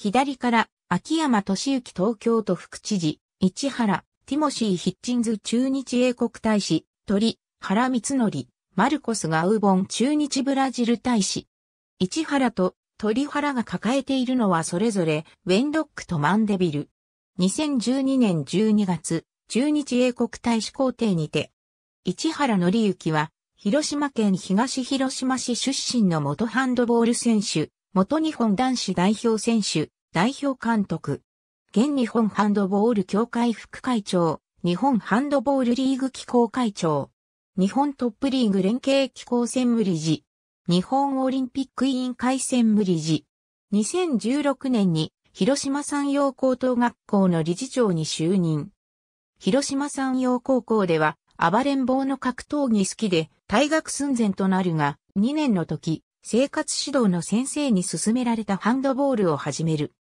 左から、秋山敏行東京都副知事、市原、ティモシー・ヒッチンズ中日英国大使、鳥、原光則、マルコス・ガウボン中日ブラジル大使。市原と鳥原が抱えているのはそれぞれ、ウェンドックとマンデビル。2012年12月、中日英国大使公邸にて、市原則之は、広島県東広島市出身の元ハンドボール選手、元日本男子代表選手、代表監督。現日本ハンドボール協会副会長、日本ハンドボールリーグ機構会長。日本トップリーグ連携機構専務理事。日本オリンピック委員会専務理事。2016年に広島産業高等学校の理事長に就任。広島産業高校では暴れん坊の格闘技好きで退学寸前となるが、2年の時、生活指導の先生に勧められたハンドボールを始める。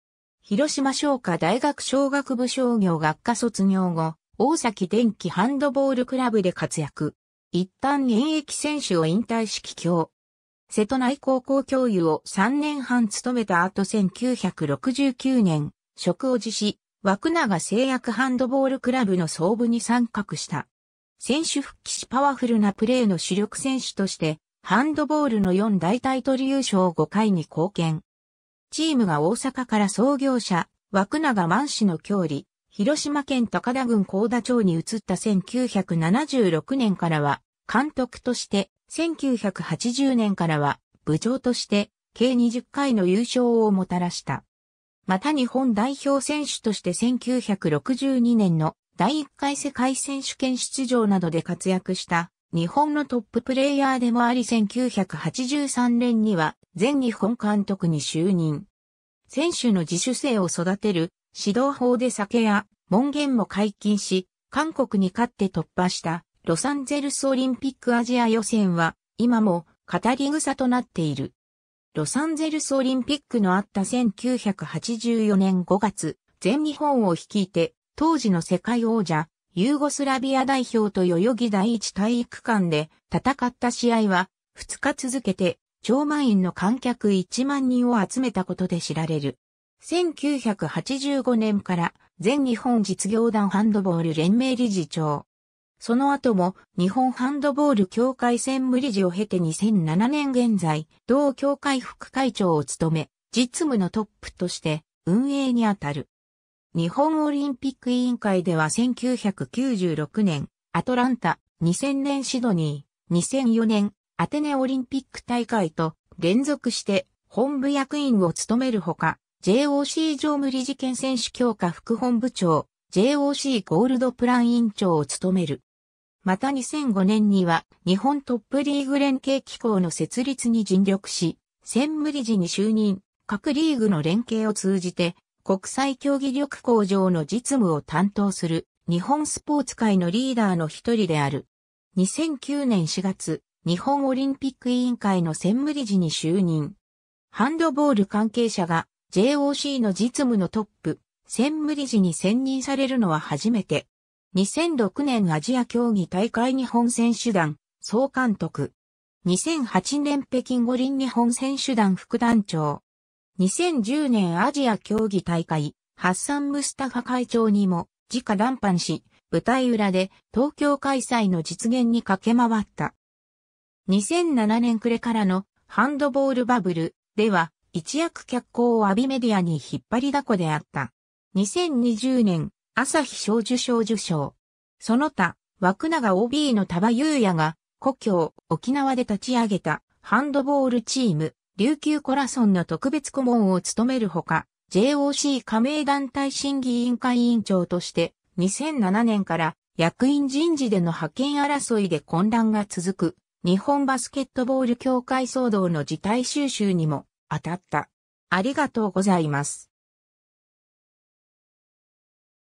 広島商科大学商学部商業学科卒業後、大崎電気ハンドボールクラブで活躍。一旦現役選手を引退し帰郷。瀬戸内高校教諭を3年半務めた後1969年、職を辞し、枠長製薬ハンドボールクラブの総部に参画した。選手復帰しパワフルなプレーの主力選手として、ハンドボールの4大タイトル優勝5回に貢献。チームが大阪から創業者、枠長満氏の郷里、広島県高田郡高田町に移った1976年からは、監督として、1980年からは、部長として、計20回の優勝をもたらした。また日本代表選手として1962年の第1回世界選手権出場などで活躍した日本のトッププレイヤーでもあり1983年には全日本監督に就任。選手の自主性を育てる指導法で酒や門限も解禁し、韓国に勝って突破したロサンゼルスオリンピックアジア予選は今も語り草となっている。ロサンゼルスオリンピックのあった1984年5月、全日本を率いて当時の世界王者ユーゴスラビア代表と代々木第一体育館で戦った試合は2日続けて超満員の観客1万人を集めたことで知られる。1985年から全日本実業団ハンドボール連盟理事長。その後も日本ハンドボール協会専務理事を経て2007年現在、同協会副会長を務め、実務のトップとして運営にあたる。日本オリンピック委員会では1996年、アトランタ、2000年シドニー、2004年、アテネオリンピック大会と連続して本部役員を務めるほか、JOC 常務理事兼選手強化副本部長、JOC ゴールドプラン委員長を務める。また2005年には日本トップリーグ連携機構の設立に尽力し、専務理事に就任、各リーグの連携を通じて国際競技力向上の実務を担当する日本スポーツ界のリーダーの一人である。2009年4月、日本オリンピック委員会の専務理事に就任。ハンドボール関係者が JOC の実務のトップ、専務理事に選任されるのは初めて。2006年アジア競技大会日本選手団総監督。2008年北京五輪日本選手団副団長。2010年アジア競技大会、ハッサン・ムスタファ会長にも直談判し、舞台裏で東京開催の実現に駆け回った。2007年暮れからのハンドボールバブルでは一躍脚光を浴びメディアに引っ張りだこであった。2020年朝日小受賞受賞。その他、枠長 OB の場優也が故郷沖縄で立ち上げたハンドボールチーム琉球コラソンの特別顧問を務めるほか、JOC 加盟団体審議委員会委員長として、2007年から役員人事での派遣争いで混乱が続く、日本バスケットボール協会騒動の事態収集にも当たった。ありがとうございます。